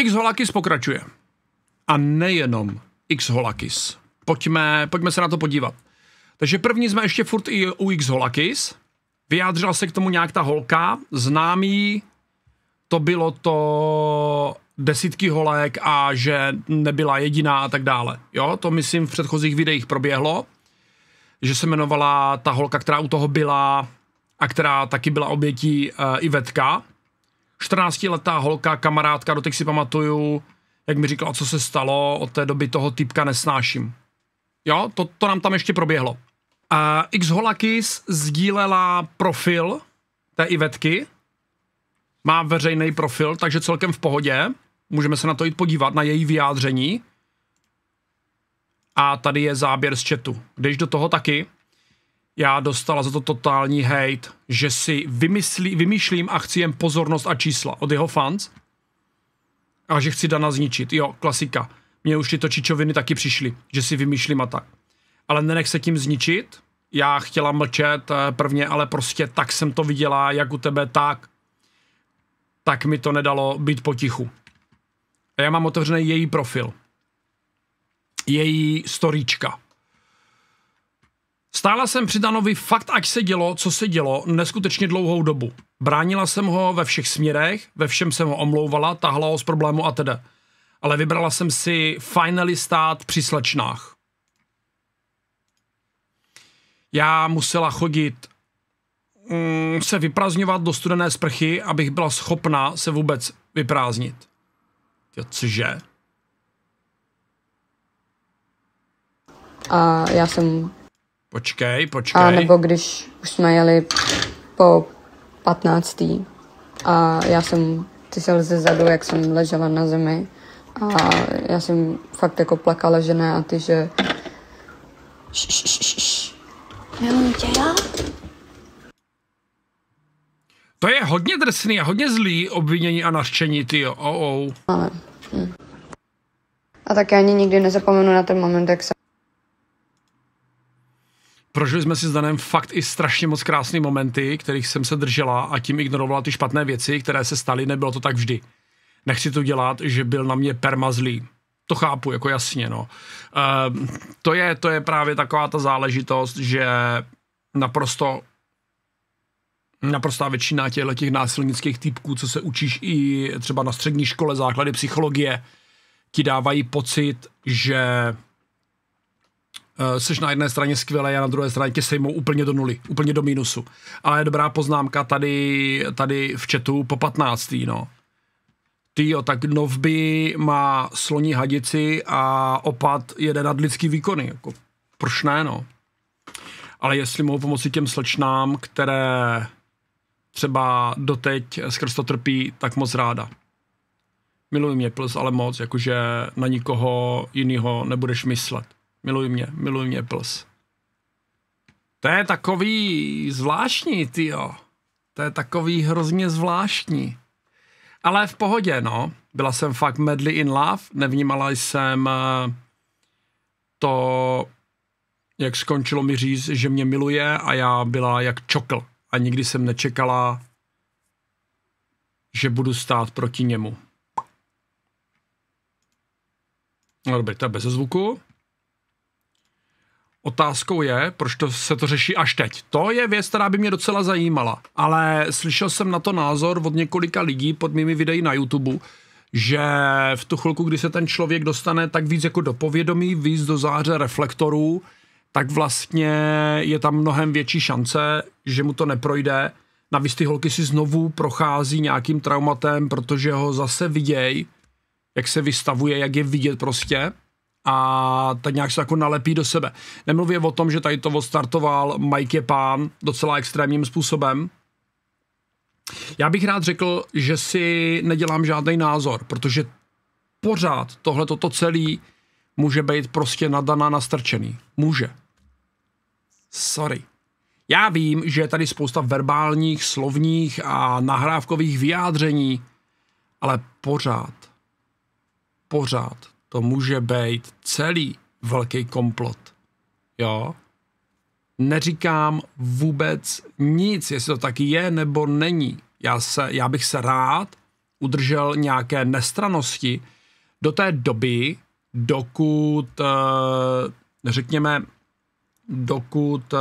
X Holakis pokračuje. A nejenom X Holakis. Pojďme, pojďme se na to podívat. Takže první jsme ještě furt i u X Holakis. Vyjádřila se k tomu nějak ta holka, známý, to bylo to desítky holek a že nebyla jediná a tak dále. Jo, to myslím v předchozích videích proběhlo, že se jmenovala ta holka, která u toho byla a která taky byla obětí uh, Ivetka, 14-letá holka, kamarádka, doteď si pamatuju, jak mi říkala, co se stalo, od té doby toho typka nesnáším. Jo, to, to nám tam ještě proběhlo. A X Holakis sdílela profil té Ivetky, má veřejný profil, takže celkem v pohodě. Můžeme se na to jít podívat, na její vyjádření. A tady je záběr z chatu. Jdeš do toho taky? já dostala za to totální hate, že si vymyslí, vymýšlím chci jen pozornost a čísla od jeho fans a že chci Dana zničit. Jo, klasika. Mně už tyto čičoviny taky přišly, že si vymýšlím a tak. Ale nenech se tím zničit, já chtěla mlčet eh, prvně, ale prostě tak jsem to viděla, jak u tebe, tak tak mi to nedalo být potichu. A já mám otevřený její profil. Její storíčka. Stála jsem při Danovi fakt, ať se dělo, co se dělo, neskutečně dlouhou dobu. Bránila jsem ho ve všech směrech, ve všem jsem ho omlouvala, tahla ho z problému a teda. Ale vybrala jsem si finally stát při slečnách. Já musela chodit mm, se vyprázdňovat do studené sprchy, abych byla schopná se vůbec vyprázdnit. Jo, cože? A já jsem Počkej, počkej. A nebo když už jsme jeli po 15. a já jsem, ty se ze zadu, jak jsem ležela na zemi a já jsem fakt jako plakala, že ne a ty, že tě, já? To je hodně drsný a hodně zlý obvinění a naštění, ty jo. Oh, oh. Ale, hm. A tak já ani nikdy nezapomenu na ten moment, jak jsem Prožili jsme si s Danem fakt i strašně moc krásné momenty, kterých jsem se držela a tím ignorovala ty špatné věci, které se staly, nebylo to tak vždy. Nechci to dělat, že byl na mě permazlý. To chápu, jako jasně, no. Uh, to, je, to je právě taková ta záležitost, že naprosto naprostá většina těchto těch násilnických typků, co se učíš i třeba na střední škole základy psychologie, ti dávají pocit, že uh, seš na jedné straně skvělý a na druhé straně tě sejmou úplně do nuly, úplně do mínusu. Ale dobrá poznámka tady, tady v chatu po 15. No. jo, tak Novby má sloní hadici a opat jede nad lidský výkony. Jako, proč ne, no? Ale jestli mohu pomoci těm slečnám, které třeba doteď skrz to trpí, tak moc ráda. Miluji mě plus, ale moc, jakože na nikoho jiného nebudeš myslet. Miluj mě, miluj mě plus. To je takový zvláštní, jo. To je takový hrozně zvláštní. Ale v pohodě, no. Byla jsem fakt medly in love, nevnímala jsem eh, to, jak skončilo mi říct, že mě miluje a já byla jak čokl. A nikdy jsem nečekala, že budu stát proti němu. No dobře, to je bez zvuku. Otázkou je, proč to se to řeší až teď. To je věc, která by mě docela zajímala, ale slyšel jsem na to názor od několika lidí pod mými videí na YouTube, že v tu chvilku, kdy se ten člověk dostane tak víc jako do povědomí, víc do záře reflektorů, tak vlastně je tam mnohem větší šance, že mu to neprojde. Navíc ty holky si znovu prochází nějakým traumatem, protože ho zase vidějí, jak se vystavuje, jak je vidět prostě a tak nějak se jako nalepí do sebe. Nemluvím o tom, že tady to odstartoval Mike je pán docela extrémním způsobem. Já bych rád řekl, že si nedělám žádný názor, protože pořád tohle toto celý může být prostě nadaná nastrčený. Může. Sorry. Já vím, že je tady spousta verbálních, slovních a nahrávkových vyjádření, ale pořád, pořád to může být celý velký komplot. Jo? Neříkám vůbec nic, jestli to taky je nebo není. Já, se, já bych se rád udržel nějaké nestranosti do té doby, dokud, eh, řekněme, dokud eh,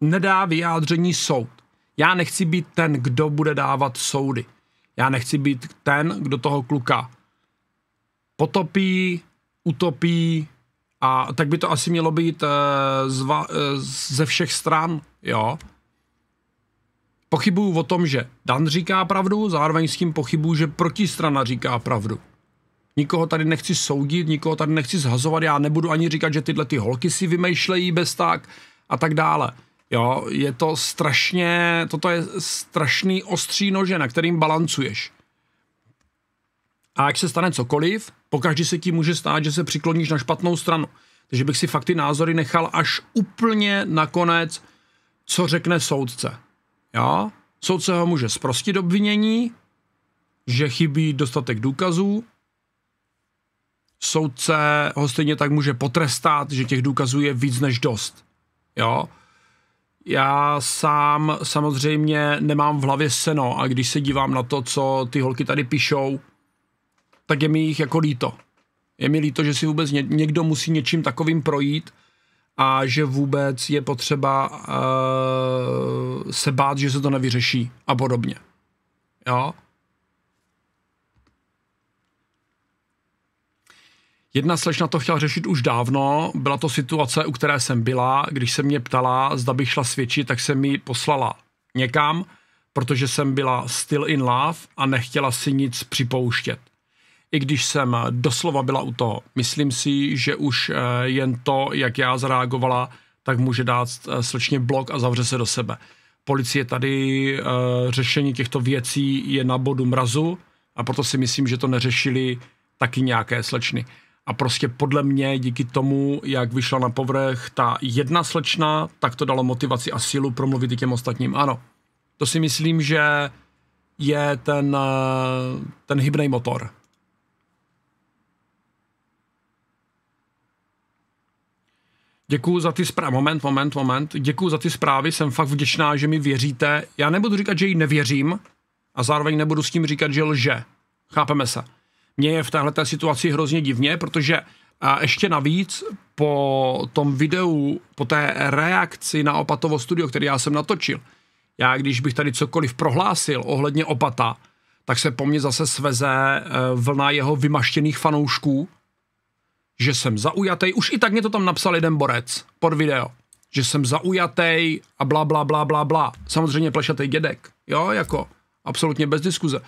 nedá vyjádření soud. Já nechci být ten, kdo bude dávat soudy. Já nechci být ten, kdo toho kluka potopí, utopí a tak by to asi mělo být eh, zva, eh, ze všech stran, jo. Pochybuju o tom, že Dan říká pravdu, zároveň s tím pochybuju, že protistrana říká pravdu. Nikoho tady nechci soudit, nikoho tady nechci zhazovat, já nebudu ani říkat, že tyhle ty holky si vymýšlejí bez tak a tak dále. Jo, je to strašně, toto je strašný ostří nože, na kterým balancuješ. A ať se stane cokoliv, pokaždý se ti může stát, že se přikloníš na špatnou stranu. Takže bych si fakt ty názory nechal až úplně nakonec, co řekne soudce. Jo? Soudce ho může zprostit obvinění, že chybí dostatek důkazů, soudce ho stejně tak může potrestat, že těch důkazů je víc než dost. Jo? Já sám samozřejmě nemám v hlavě seno a když se dívám na to, co ty holky tady píšou, tak je mi jich jako líto. Je mi líto, že si vůbec někdo musí něčím takovým projít a že vůbec je potřeba uh, se bát, že se to nevyřeší a podobně. Jo? Jedna slečna to chtěla řešit už dávno, byla to situace, u které jsem byla, když se mě ptala, zda bych šla svědčit, tak se mi poslala někam, protože jsem byla still in love a nechtěla si nic připouštět i když jsem eh, doslova byla u toho. Myslím si, že už eh, jen to, jak já zareagovala, tak může dát eh, slečně blok a zavře se do sebe. Policie tady řešení těchto věcí je na bodu mrazu a proto si myslím, že to neřešili taky nějaké slečny. A prostě podle mě díky tomu, jak vyšla na povrch ta jedna slečna, tak to dalo motivaci a sílu promluvit i těm ostatním. Ano, to si myslím, že je ten, ten hybný motor. Děkuji za ty zprávy. Moment, moment, moment. Děkuji za ty zprávy. Jsem fakt vděčná, že mi věříte. Já nebudu říkat, že jí nevěřím a zároveň nebudu s tím říkat, že lže. Chápeme se. Mně je v téhle situaci hrozně divně, protože a ještě navíc po tom videu, po té reakci na Opatovo studio, který já jsem natočil, já když bych tady cokoliv prohlásil ohledně Opata, tak se po mně zase sveze eh, vlna jeho vymaštěných fanoušků, že jsem zaujatý, už i tak mě to tam napsal jeden borec pod video, že jsem zaujatý a bla, bla, bla, bla, bla. Samozřejmě plešatý dědek, jo, jako, absolutně bez diskuze.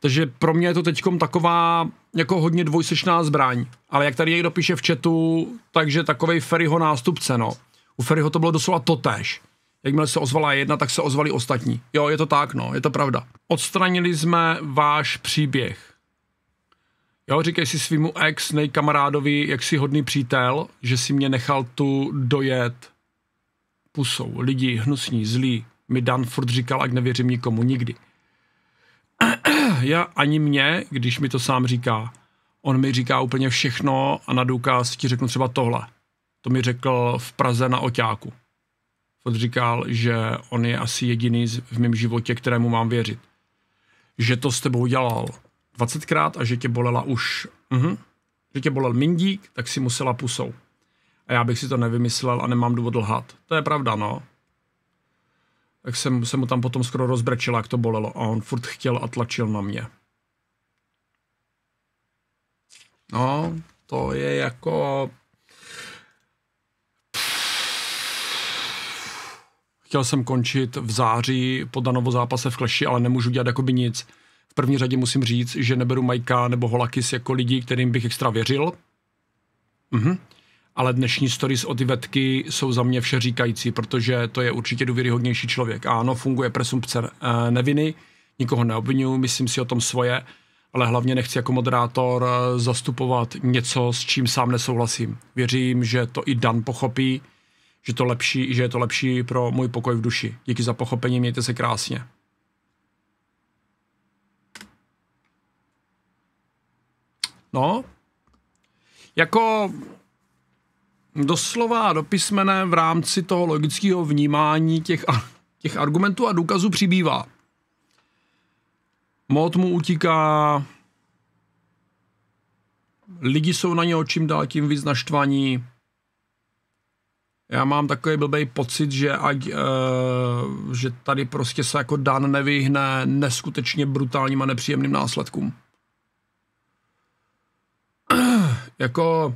Takže pro mě je to teďkom taková jako hodně dvojsečná zbraň. Ale jak tady někdo píše v chatu, takže takový Ferryho nástupce, no. U Ferryho to bylo doslova totéž. Jakmile se ozvala jedna, tak se ozvali ostatní. Jo, je to tak, no, je to pravda. Odstranili jsme váš příběh. Jo, říkej si svýmu ex, nejkamarádovi, jak si hodný přítel, že si mě nechal tu dojet pusou. Lidi hnusní, zlí. Mi Dan furt říkal, ať nevěřím nikomu nikdy. Já ani mě, když mi to sám říká, on mi říká úplně všechno a na důkaz ti řeknu třeba tohle. To mi řekl v Praze na oťáku. Furt říkal, že on je asi jediný v mém životě, kterému mám věřit. Že to s tebou dělal, 20krát a že tě bolela už, uh-huh, že tě bolel mindík, tak si musela pusou. A já bych si to nevymyslel a nemám důvod lhat. To je pravda, no. Tak jsem se mu tam potom skoro rozbrečil, jak to bolelo. A on furt chtěl a tlačil na mě. No, to je jako... Chtěl jsem končit v září po danovo zápase v Kleši, ale nemůžu dělat jakoby nic první řadě musím říct, že neberu Majka nebo Holakis jako lidi, kterým bych extra věřil. Mhm. Ale dnešní stories od Ivetky jsou za mě vše říkající, protože to je určitě důvěryhodnější člověk. A ano, funguje presumpce eh, neviny, nikoho neobvinuju, myslím si o tom svoje, ale hlavně nechci jako moderátor eh, zastupovat něco, s čím sám nesouhlasím. Věřím, že to i Dan pochopí, že, to lepší, že je to lepší pro můj pokoj v duši. Díky za pochopení, mějte se krásně. No, jako doslova dopismené v rámci toho logického vnímání těch, těch argumentů a důkazů přibývá. Mod mu utíká, lidi jsou na něho čím dál tím víc naštvaní. Já mám takový blbej pocit, že, ať, e, že tady prostě se jako Dan nevyhne neskutečně brutálním a nepříjemným následkům. jako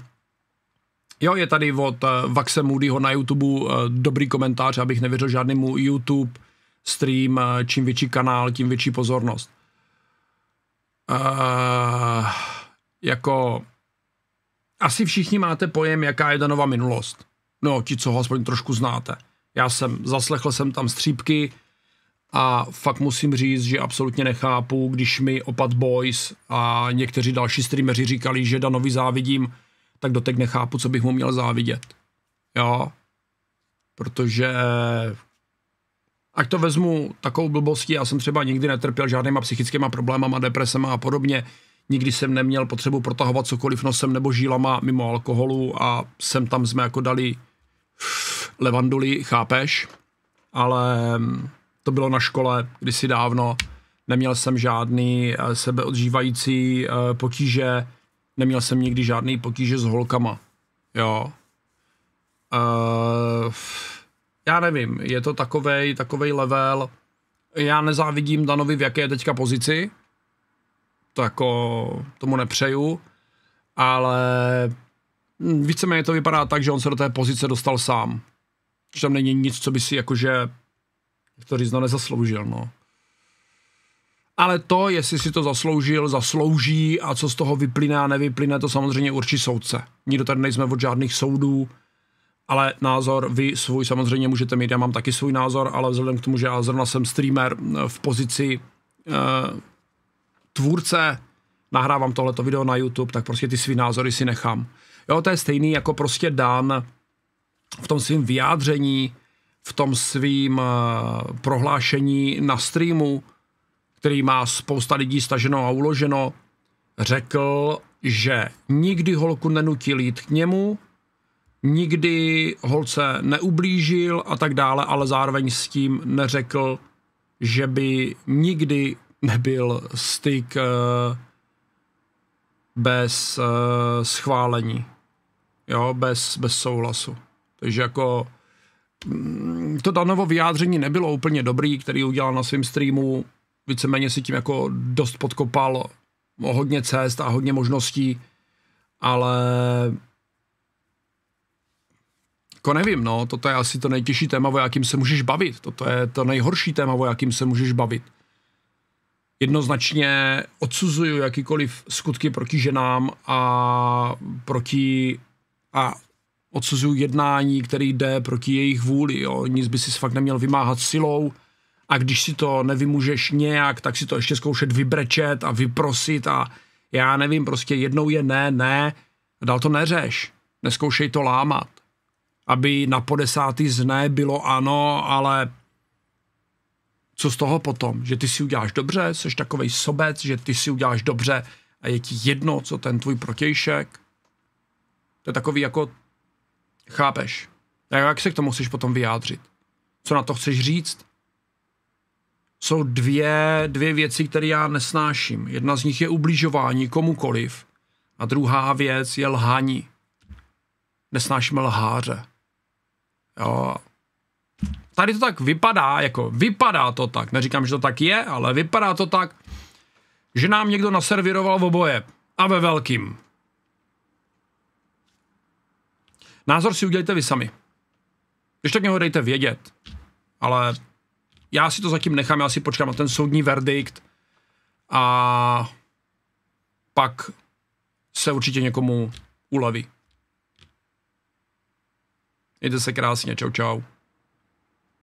Jo, je tady od eh, Vaxe Moodyho na YouTube eh, dobrý komentář, abych nevěřil žádnému YouTube stream, eh, čím větší kanál, tím větší pozornost. Uh, jako asi všichni máte pojem, jaká je nová minulost. No, ti, co ho aspoň trošku znáte. Já jsem, zaslechl jsem tam střípky, a fakt musím říct, že absolutně nechápu, když mi opat Boys a někteří další streameři říkali, že Danovi závidím, tak doteď nechápu, co bych mu měl závidět. Jo. Protože Ať to vezmu takovou blbostí, já jsem třeba nikdy netrpěl žádnýma psychickýma problémama, depresema a podobně. Nikdy jsem neměl potřebu protahovat cokoliv nosem nebo žílama mimo alkoholu a sem tam jsme jako dali levanduli, chápeš? Ale mm, to bylo na škole kdysi dávno. Neměl jsem žádný eh, sebeodžívající eh, potíže, neměl jsem nikdy žádný potíže s holkama. Jo. Uh, já nevím, je to takovej, takovej level. Já nezávidím Danovi, v jaké je teďka pozici. To jako tomu nepřeju. Ale víceméně to vypadá tak, že on se do té pozice dostal sám. Že tam není nic, co by si jakože to Rizna no, nezasloužil, no. Ale to, jestli si to zasloužil, zaslouží a co z toho vyplyne a nevyplyne, to samozřejmě určí soudce. Nikdo tady nejsme od žádných soudů, ale názor vy svůj samozřejmě můžete mít. Já mám taky svůj názor, ale vzhledem k tomu, že já zrovna jsem streamer eh, v pozici eh, tvůrce, nahrávám tohleto video na YouTube, tak prostě ty svý názory si nechám. Jo, to je stejný jako prostě Dan v tom svém vyjádření v tom svým eh, prohlášení na streamu, který má spousta lidí staženo a uloženo, řekl, že nikdy holku nenutil jít k němu, nikdy holce neublížil a tak dále, ale zároveň s tím neřekl, že by nikdy nebyl styk eh, bez eh, schválení, jo, bez, bez souhlasu. Takže jako to Danovo vyjádření nebylo úplně dobrý, který udělal na svém streamu, víceméně si tím jako dost podkopal o hodně cest a hodně možností, ale jako nevím, no, toto je asi to nejtěžší téma, o jakým se můžeš bavit. Toto je to nejhorší téma, o jakým se můžeš bavit. Jednoznačně odsuzuju jakýkoliv skutky proti ženám a proti a odsuzují jednání, který jde proti jejich vůli. Jo. Nic by si fakt neměl vymáhat silou a když si to nevymůžeš nějak, tak si to ještě zkoušet vybrečet a vyprosit a já nevím, prostě jednou je ne, ne, dal to neřeš. Neskoušej to lámat. Aby na po desátý z ne bylo ano, ale co z toho potom? Že ty si uděláš dobře, jsi takovej sobec, že ty si uděláš dobře a je ti jedno, co ten tvůj protějšek. To je takový jako Chápeš? A jak se k tomu musíš potom vyjádřit? Co na to chceš říct? Jsou dvě, dvě věci, které já nesnáším. Jedna z nich je ublížování komukoliv a druhá věc je lhaní. Nesnáším lháře. Jo. Tady to tak vypadá, jako vypadá to tak, neříkám, že to tak je, ale vypadá to tak, že nám někdo naserviroval v oboje a ve velkým. Názor si udělejte vy sami. Když tak něho dejte vědět, ale já si to zatím nechám, já si počkám na ten soudní verdikt a pak se určitě někomu uleví. Mějte se krásně, čau čau.